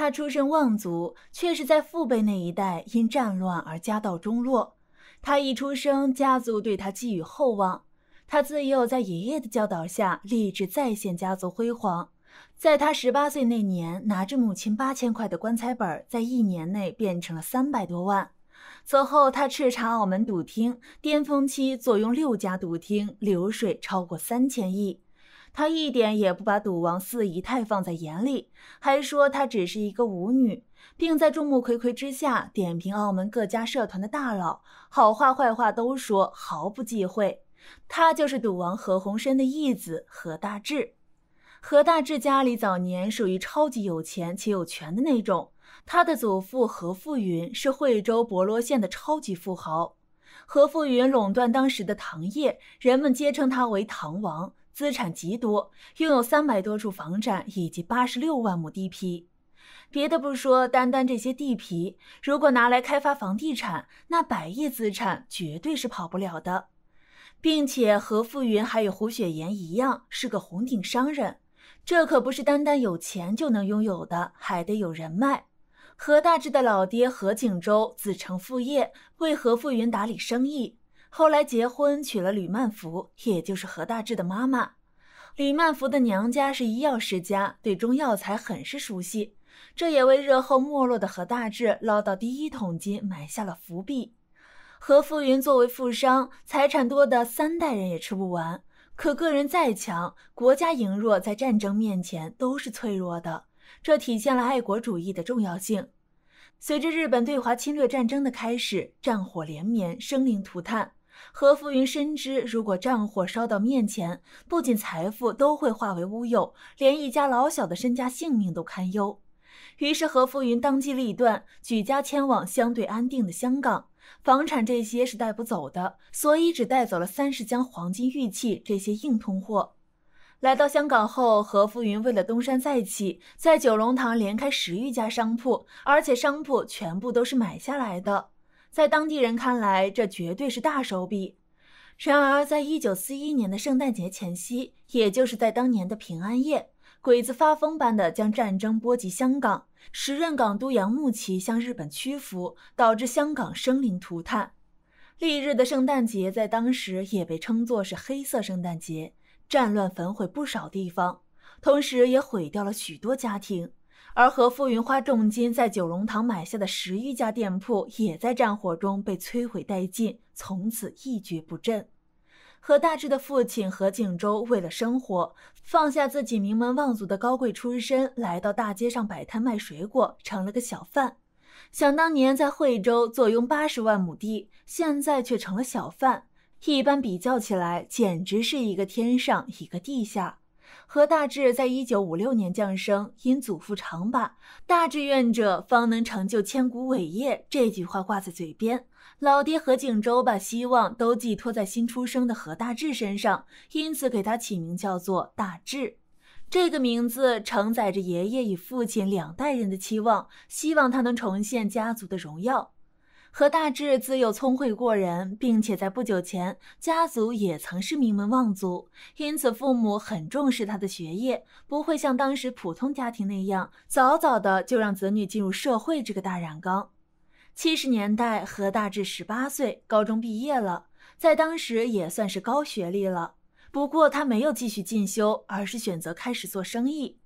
他出身望族，却是在父辈那一代因战乱而家道中落。他一出生，家族对他寄予厚望。他自幼在爷爷的教导下，立志再现家族辉煌。在他十八岁那年，拿着母亲八千块的棺材本，在一年内变成了三百多万。此后，他叱咤澳门赌厅，巅峰期坐拥六家赌厅，流水超过三千亿。他一点也不把赌王四姨太放在眼里，还说她只是一个舞女，并在众目睽睽之下点评澳门各家社团的大佬，好话坏话都说，毫不忌讳。他就是赌王何鸿燊的义子何大志。何大志家里早年属于超级有钱且有权的那种，他的祖父何富云是惠州博罗县的超级富豪，何富云垄断当时的糖业，人们皆称他为糖王。资产极多，拥有三百多处房产以及八十六万亩地皮。别的不说，单单这些地皮，如果拿来开发房地产，那百亿资产绝对是跑不了的。并且何富云还有胡雪岩一样，是个红顶商人。这可不是单单有钱就能拥有的，还得有人脉。何大志的老爹何景洲子承父业，为何富云打理生意。后来结婚娶了吕曼福，也就是何大志的妈妈。吕曼福的娘家是医药世家，对中药材很是熟悉，这也为日后没落的何大志捞到第一桶金埋下了伏笔。何富云作为富商，财产多的三代人也吃不完。可个人再强，国家羸弱，在战争面前都是脆弱的，这体现了爱国主义的重要性。随着日本对华侵略战争的开始，战火连绵，生灵涂炭。何福云深知，如果战火烧到面前，不仅财富都会化为乌有，连一家老小的身家性命都堪忧。于是，何福云当机立断，举家迁往相对安定的香港。房产这些是带不走的，所以只带走了三十箱黄金、玉器这些硬通货。来到香港后，何福云为了东山再起，在九龙塘连开十余家商铺，而且商铺全部都是买下来的。在当地人看来，这绝对是大手笔。然而，在一九四一年的圣诞节前夕，也就是在当年的平安夜，鬼子发疯般的将战争波及香港，时任港督杨慕琦向日本屈服，导致香港生灵涂炭。翌日的圣诞节在当时也被称作是黑色圣诞节，战乱焚毁不少地方，同时也毁掉了许多家庭。而何富云花重金在九龙塘买下的十余家店铺，也在战火中被摧毁殆尽，从此一蹶不振。何大志的父亲何景洲为了生活，放下自己名门望族的高贵出身，来到大街上摆摊卖水果，成了个小贩。想当年在惠州坐拥八十万亩地，现在却成了小贩，一般比较起来，简直是一个天上一个地下。何大志在一九五六年降生，因祖父常把“大志愿者方能成就千古伟业”这句话挂在嘴边，老爹何景洲把希望都寄托在新出生的何大志身上，因此给他起名叫做大志。这个名字承载着爷爷与父亲两代人的期望，希望他能重现家族的荣耀。何大志自幼聪慧过人，并且在不久前，家族也曾是名门望族，因此父母很重视他的学业，不会像当时普通家庭那样，早早的就让子女进入社会这个大染缸。七十年代，何大志十八岁，高中毕业了，在当时也算是高学历了。不过他没有继续进修，而是选择开始做生意。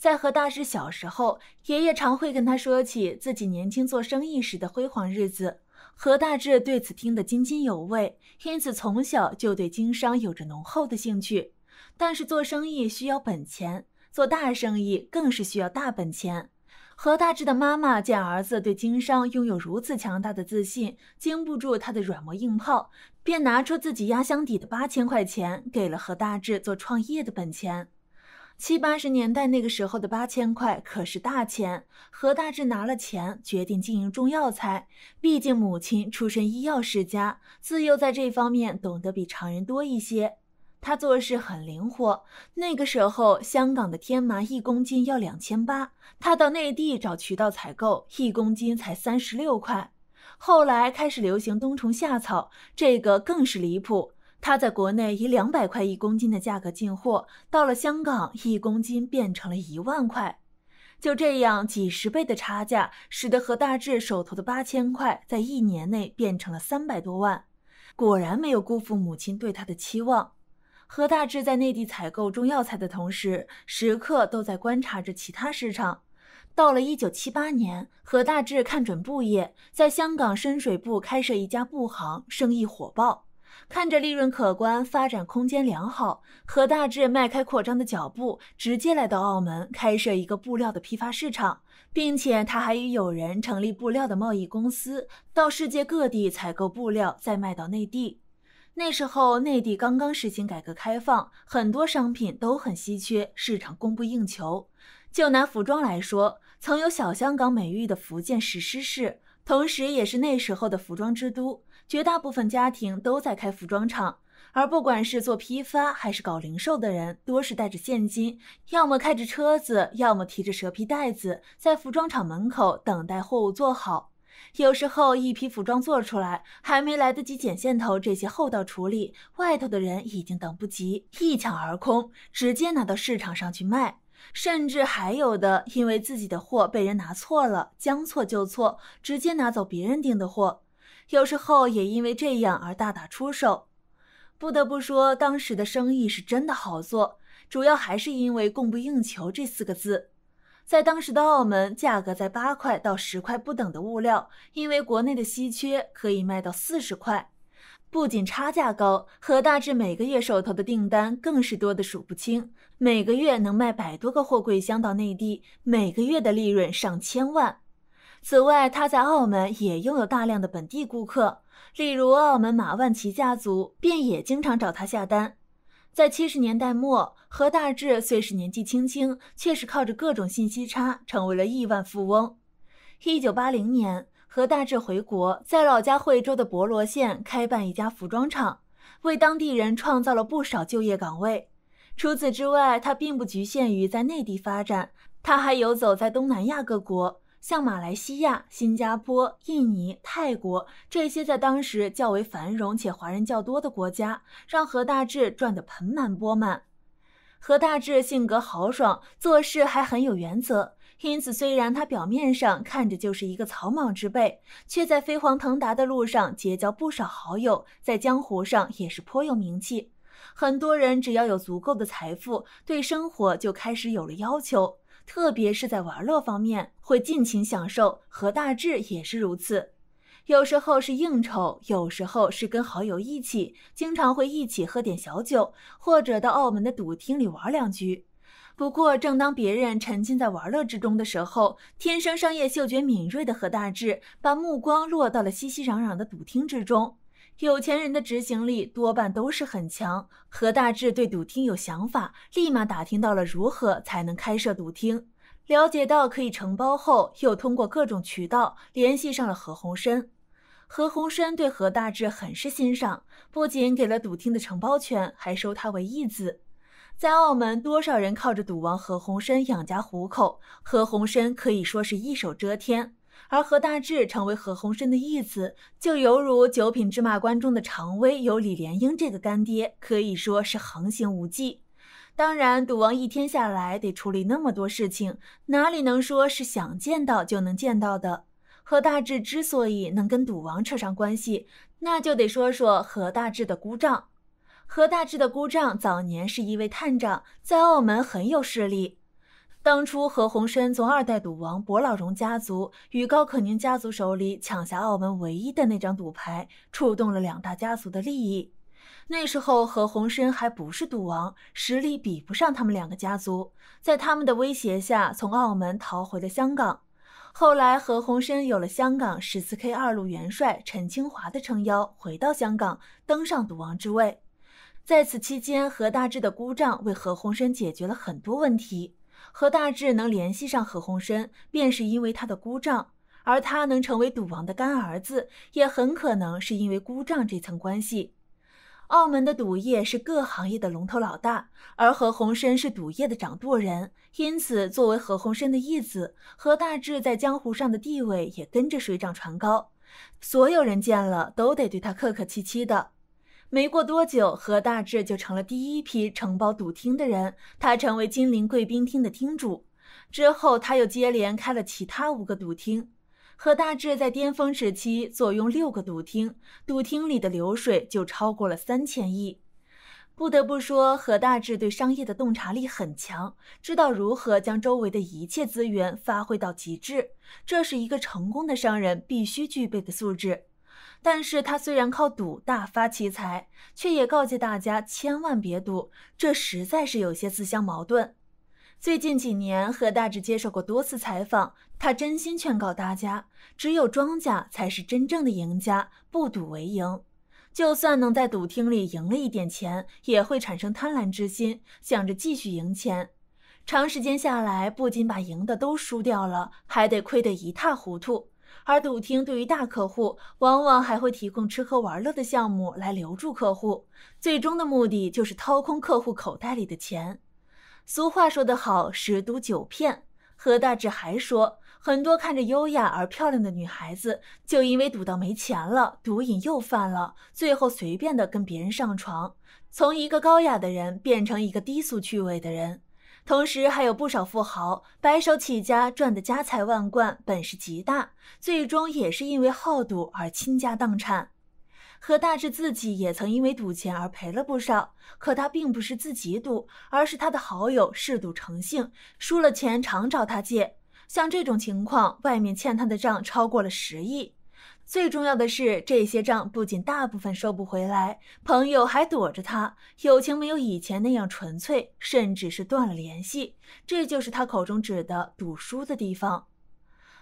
在和大志小时候，爷爷常会跟他说起自己年轻做生意时的辉煌日子。何大志对此听得津津有味，因此从小就对经商有着浓厚的兴趣。但是做生意需要本钱，做大生意更是需要大本钱。何大志的妈妈见儿子对经商拥有如此强大的自信，经不住他的软磨硬泡，便拿出自己压箱底的八千块钱，给了何大志做创业的本钱。七八十年代那个时候的八千块可是大钱。何大志拿了钱，决定经营中药材。毕竟母亲出身医药世家，自幼在这方面懂得比常人多一些。他做事很灵活。那个时候，香港的天麻一公斤要两千八，他到内地找渠道采购，一公斤才三十六块。后来开始流行冬虫夏草，这个更是离谱。他在国内以两百块一公斤的价格进货，到了香港一公斤变成了一万块，就这样几十倍的差价，使得何大志手头的八千块在一年内变成了三百多万。果然没有辜负母亲对他的期望。何大志在内地采购中药材的同时，时刻都在观察着其他市场。到了一九七八年，何大志看准布业，在香港深水埗开设一家布行，生意火爆。看着利润可观，发展空间良好，何大志迈开扩张的脚步，直接来到澳门开设一个布料的批发市场，并且他还与友人成立布料的贸易公司，到世界各地采购布料，再卖到内地。那时候内地刚刚实行改革开放，很多商品都很稀缺，市场供不应求。就拿服装来说，曾有“小香港”美誉的福建石狮市，同时也是那时候的服装之都。绝大部分家庭都在开服装厂，而不管是做批发还是搞零售的人，多是带着现金，要么开着车子，要么提着蛇皮袋子，在服装厂门口等待货物做好。有时候一批服装做出来，还没来得及剪线头，这些后道处理外头的人已经等不及，一抢而空，直接拿到市场上去卖。甚至还有的因为自己的货被人拿错了，将错就错，直接拿走别人订的货。有时候也因为这样而大打出手。不得不说，当时的生意是真的好做，主要还是因为供不应求这四个字。在当时的澳门，价格在八块到十块不等的物料，因为国内的稀缺，可以卖到四十块。不仅差价高，何大志每个月手头的订单更是多得数不清，每个月能卖百多个货柜箱到内地，每个月的利润上千万。此外，他在澳门也拥有大量的本地顾客，例如澳门马万奇家族便也经常找他下单。在七十年代末，何大志虽是年纪轻轻，却是靠着各种信息差成为了亿万富翁。一九八零年，何大志回国，在老家惠州的博罗县开办一家服装厂，为当地人创造了不少就业岗位。除此之外，他并不局限于在内地发展，他还游走在东南亚各国。像马来西亚、新加坡、印尼、泰国这些在当时较为繁荣且华人较多的国家，让何大志赚得盆满钵满。何大志性格豪爽，做事还很有原则，因此虽然他表面上看着就是一个草莽之辈，却在飞黄腾达的路上结交不少好友，在江湖上也是颇有名气。很多人只要有足够的财富，对生活就开始有了要求。特别是在玩乐方面，会尽情享受。何大志也是如此，有时候是应酬，有时候是跟好友一起，经常会一起喝点小酒，或者到澳门的赌厅里玩两局。不过，正当别人沉浸在玩乐之中的时候，天生商业嗅觉敏锐的何大志，把目光落到了熙熙攘攘的赌厅之中。有钱人的执行力多半都是很强。何大志对赌厅有想法，立马打听到了如何才能开设赌厅。了解到可以承包后，又通过各种渠道联系上了何鸿燊。何鸿燊对何大志很是欣赏，不仅给了赌厅的承包权，还收他为义子。在澳门，多少人靠着赌王何鸿燊养家糊口？何鸿燊可以说是一手遮天。而何大志成为何鸿燊的义子，就犹如九品芝麻官中的常威有李莲英这个干爹，可以说是横行无忌。当然，赌王一天下来得处理那么多事情，哪里能说是想见到就能见到的？何大志之所以能跟赌王扯上关系，那就得说说何大志的姑丈。何大志的姑丈早年是一位探长，在澳门很有势力。当初何鸿燊从二代赌王博老荣家族与高可宁家族手里抢下澳门唯一的那张赌牌，触动了两大家族的利益。那时候何鸿燊还不是赌王，实力比不上他们两个家族，在他们的威胁下从澳门逃回了香港。后来何鸿燊有了香港十四 K 二路元帅陈清华的撑腰，回到香港登上赌王之位。在此期间，何大志的姑丈为何鸿燊解决了很多问题。何大智能联系上何鸿燊，便是因为他的姑丈，而他能成为赌王的干儿子，也很可能是因为姑丈这层关系。澳门的赌业是各行业的龙头老大，而何鸿燊是赌业的掌舵人，因此作为何鸿燊的义子，何大智在江湖上的地位也跟着水涨船高，所有人见了都得对他客客气气的。没过多久，何大志就成了第一批承包赌厅的人。他成为金陵贵宾厅的厅主之后，他又接连开了其他五个赌厅。何大志在巅峰时期坐拥六个赌厅，赌厅里的流水就超过了三千亿。不得不说，何大志对商业的洞察力很强，知道如何将周围的一切资源发挥到极致。这是一个成功的商人必须具备的素质。但是他虽然靠赌大发奇财，却也告诫大家千万别赌，这实在是有些自相矛盾。最近几年，何大志接受过多次采访，他真心劝告大家：只有庄家才是真正的赢家，不赌为赢。就算能在赌厅里赢了一点钱，也会产生贪婪之心，想着继续赢钱。长时间下来，不仅把赢的都输掉了，还得亏得一塌糊涂。而赌厅对于大客户，往往还会提供吃喝玩乐的项目来留住客户，最终的目的就是掏空客户口袋里的钱。俗话说得好，十赌九骗。何大志还说，很多看着优雅而漂亮的女孩子，就因为赌到没钱了，毒瘾又犯了，最后随便的跟别人上床，从一个高雅的人变成一个低俗趣味的人。同时还有不少富豪白手起家赚的家财万贯，本事极大，最终也是因为好赌而倾家荡产。何大志自己也曾因为赌钱而赔了不少，可他并不是自己赌，而是他的好友嗜赌成性，输了钱常找他借。像这种情况，外面欠他的账超过了十亿。最重要的是，这些账不仅大部分收不回来，朋友还躲着他，友情没有以前那样纯粹，甚至是断了联系。这就是他口中指的赌输的地方。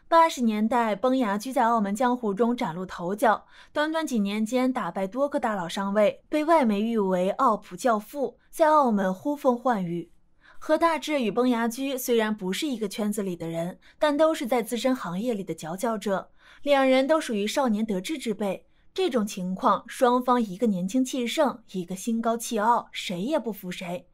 八十年代，崩牙驹在澳门江湖中崭露头角，短短几年间打败多个大佬上位，被外媒誉为“澳普教父”，在澳门呼风唤雨。何大志与崩牙驹虽然不是一个圈子里的人，但都是在自身行业里的佼佼者。两人都属于少年得志之辈，这种情况，双方一个年轻气盛，一个心高气傲，谁也不服谁。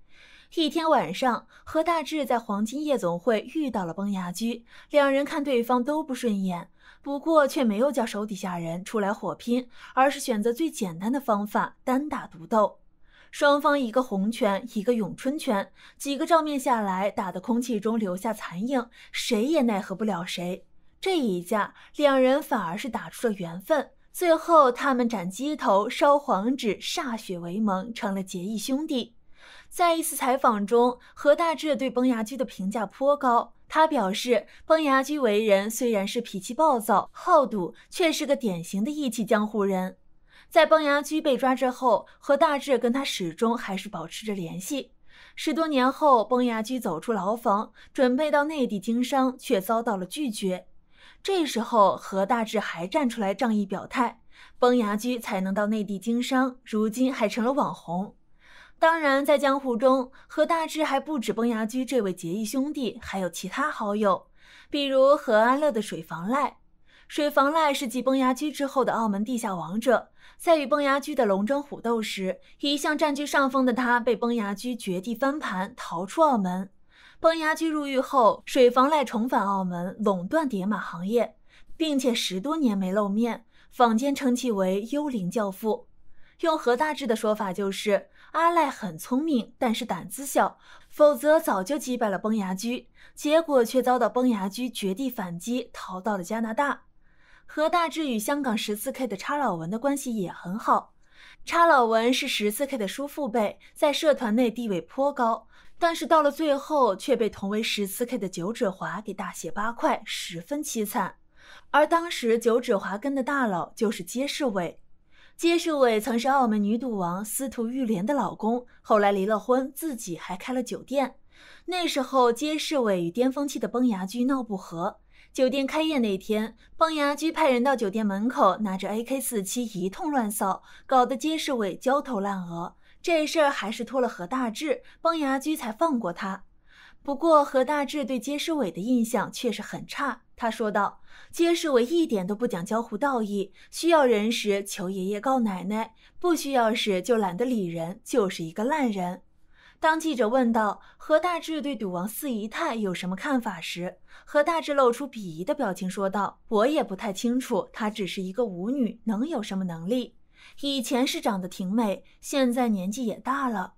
一天晚上，何大志在黄金夜总会遇到了崩牙驹，两人看对方都不顺眼，不过却没有叫手底下人出来火拼，而是选择最简单的方法，单打独斗。双方一个红拳，一个咏春拳，几个照面下来，打的空气中留下残影，谁也奈何不了谁。这一架，两人反而是打出了缘分。最后，他们斩鸡头、烧黄纸、歃血为盟，成了结义兄弟。在一次采访中，何大志对崩牙驹的评价颇高。他表示，崩牙驹为人虽然是脾气暴躁、好赌，却是个典型的义气江湖人。在崩牙驹被抓之后，何大志跟他始终还是保持着联系。十多年后，崩牙驹走出牢房，准备到内地经商，却遭到了拒绝。这时候，何大志还站出来仗义表态，崩牙驹才能到内地经商，如今还成了网红。当然，在江湖中，何大志还不止崩牙驹这位结义兄弟，还有其他好友，比如何安乐的水房赖。水房赖是继崩牙驹之后的澳门地下王者，在与崩牙驹的龙争虎斗时，一向占据上风的他被崩牙驹绝地翻盘，逃出澳门。崩牙驹入狱后，水房赖重返澳门，垄断碟马行业，并且十多年没露面，坊间称其为“幽灵教父”。用何大志的说法就是，阿赖很聪明，但是胆子小，否则早就击败了崩牙驹。结果却遭到崩牙驹绝地反击，逃到了加拿大。何大志与香港十四 K 的叉老文的关系也很好，叉老文是十四 K 的叔父辈，在社团内地位颇高。但是到了最后，却被同为十四 K 的九指华给大卸八块，十分凄惨。而当时九指华跟的大佬就是街市伟，街市伟曾是澳门女赌王司徒玉莲的老公，后来离了婚，自己还开了酒店。那时候街市伟与巅峰期的崩牙驹闹不和，酒店开业那天，崩牙驹派人到酒店门口拿着 AK 四七一通乱扫，搞得街市伟焦头烂额。这事儿还是托了何大志，崩牙驹才放过他，不过何大志对街市伟的印象却是很差。他说道：“街市伟一点都不讲江湖道义，需要人时求爷爷告奶奶，不需要时就懒得理人，就是一个烂人。”当记者问到何大志对赌王四姨太有什么看法时，何大志露出鄙夷的表情说道：“我也不太清楚，她只是一个舞女，能有什么能力？”以前是长得挺美，现在年纪也大了。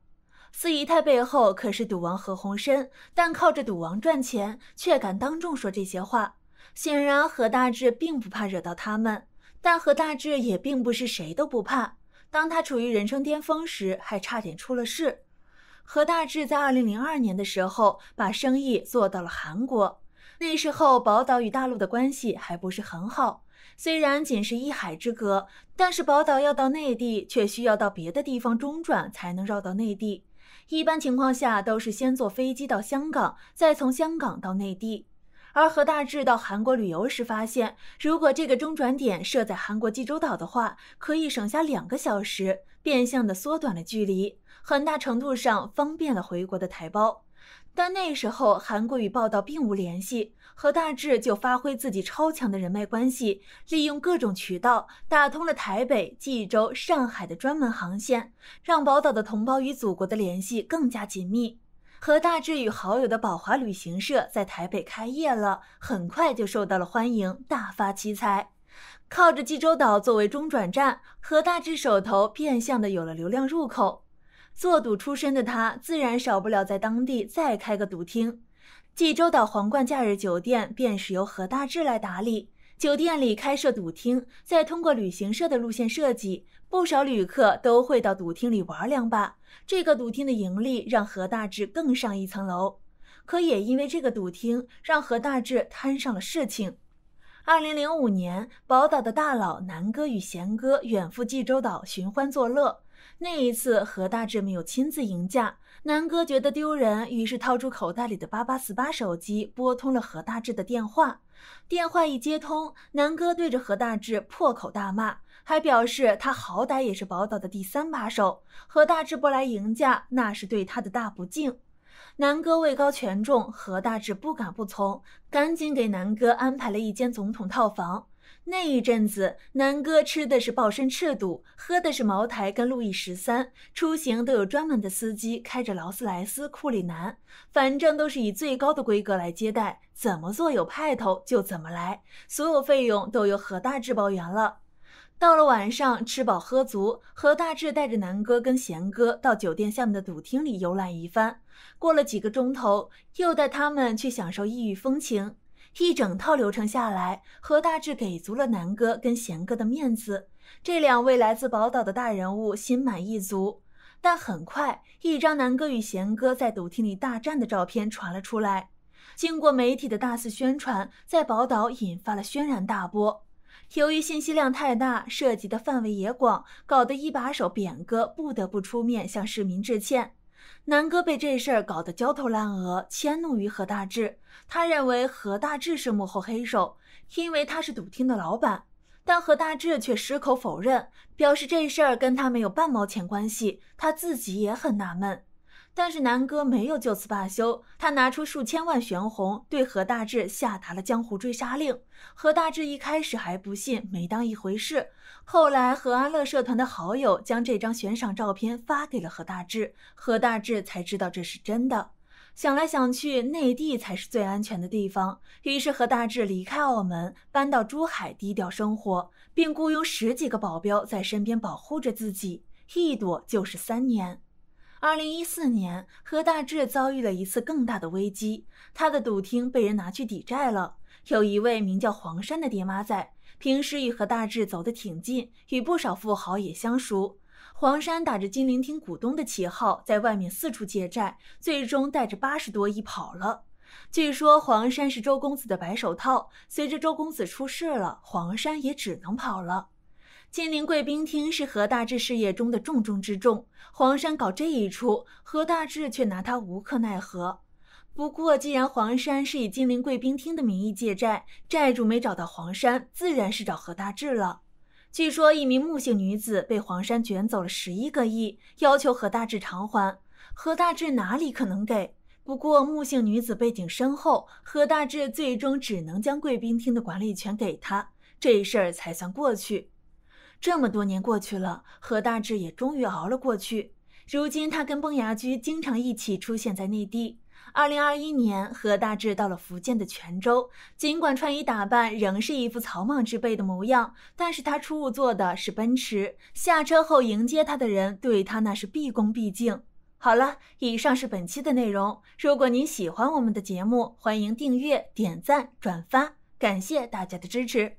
四姨太背后可是赌王何鸿燊，但靠着赌王赚钱，却敢当众说这些话，显然何大志并不怕惹到他们。但何大志也并不是谁都不怕，当他处于人生巅峰时，还差点出了事。何大志在二零零二年的时候，把生意做到了韩国，那时候宝岛与大陆的关系还不是很好。虽然仅是一海之隔，但是宝岛要到内地却需要到别的地方中转才能绕到内地。一般情况下都是先坐飞机到香港，再从香港到内地。而何大志到韩国旅游时发现，如果这个中转点设在韩国济州岛的话，可以省下两个小时，变相的缩短了距离，很大程度上方便了回国的台胞。但那时候，韩国与报道并无联系，何大志就发挥自己超强的人脉关系，利用各种渠道打通了台北、济州、上海的专门航线，让宝岛的同胞与祖国的联系更加紧密。何大志与好友的宝华旅行社在台北开业了，很快就受到了欢迎，大发奇财。靠着济州岛作为中转站，何大志手头变相的有了流量入口。做赌出身的他，自然少不了在当地再开个赌厅。济州岛皇冠假日酒店便是由何大志来打理。酒店里开设赌厅，再通过旅行社的路线设计，不少旅客都会到赌厅里玩两把。这个赌厅的盈利让何大志更上一层楼。可也因为这个赌厅，让何大志摊上了事情。二零零五年，宝岛的大佬南哥与贤哥远赴济州岛寻欢作乐。那一次，何大志没有亲自迎驾，南哥觉得丢人，于是掏出口袋里的八八四八手机，拨通了何大志的电话。电话一接通，南哥对着何大志破口大骂，还表示他好歹也是宝岛的第三把手，何大志不来迎驾，那是对他的大不敬。南哥位高权重，何大志不敢不从，赶紧给南哥安排了一间总统套房。那一阵子，南哥吃的是鲍参翅肚，喝的是茅台跟路易十三，出行都有专门的司机开着劳斯莱斯库里南，反正都是以最高的规格来接待，怎么做有派头就怎么来，所有费用都由何大志包圆了。到了晚上，吃饱喝足，何大志带着南哥跟贤哥到酒店下面的赌厅里游览一番，过了几个钟头，又带他们去享受异域风情。一整套流程下来，何大志给足了南哥跟贤哥的面子，这两位来自宝岛的大人物心满意足。但很快，一张南哥与贤哥在赌厅里大战的照片传了出来，经过媒体的大肆宣传，在宝岛引发了轩然大波。由于信息量太大，涉及的范围也广，搞得一把手扁哥不得不出面向市民致歉。南哥被这事儿搞得焦头烂额，迁怒于何大志。他认为何大志是幕后黑手，因为他是赌厅的老板。但何大志却矢口否认，表示这事儿跟他没有半毛钱关系。他自己也很纳闷。但是南哥没有就此罢休，他拿出数千万悬红，对何大志下达了江湖追杀令。何大志一开始还不信，没当一回事。后来何安乐社团的好友将这张悬赏照片发给了何大志，何大志才知道这是真的。想来想去，内地才是最安全的地方，于是何大志离开澳门，搬到珠海低调生活，并雇佣十几个保镖在身边保护着自己，一躲就是三年。二零一四年，何大志遭遇了一次更大的危机，他的赌厅被人拿去抵债了。有一位名叫黄山的爹妈在，平时与何大志走得挺近，与不少富豪也相熟。黄山打着金陵厅股东的旗号，在外面四处借债，最终带着八十多亿跑了。据说黄山是周公子的白手套，随着周公子出事了，黄山也只能跑了。金陵贵宾厅是何大志事业中的重中之重。黄山搞这一出，何大志却拿他无可奈何。不过，既然黄山是以金陵贵宾厅的名义借债，债主没找到黄山，自然是找何大志了。据说，一名木姓女子被黄山卷走了十一个亿，要求何大志偿还。何大志哪里可能给？不过，木姓女子背景深厚，何大志最终只能将贵宾厅的管理权给她，这事儿才算过去。这么多年过去了，何大志也终于熬了过去。如今，他跟崩牙驹经常一起出现在内地。二零二一年，何大志到了福建的泉州，尽管穿衣打扮仍是一副草莽之辈的模样，但是他出入坐的是奔驰。下车后迎接他的人对他那是毕恭毕敬。好了，以上是本期的内容。如果您喜欢我们的节目，欢迎订阅、点赞、转发，感谢大家的支持。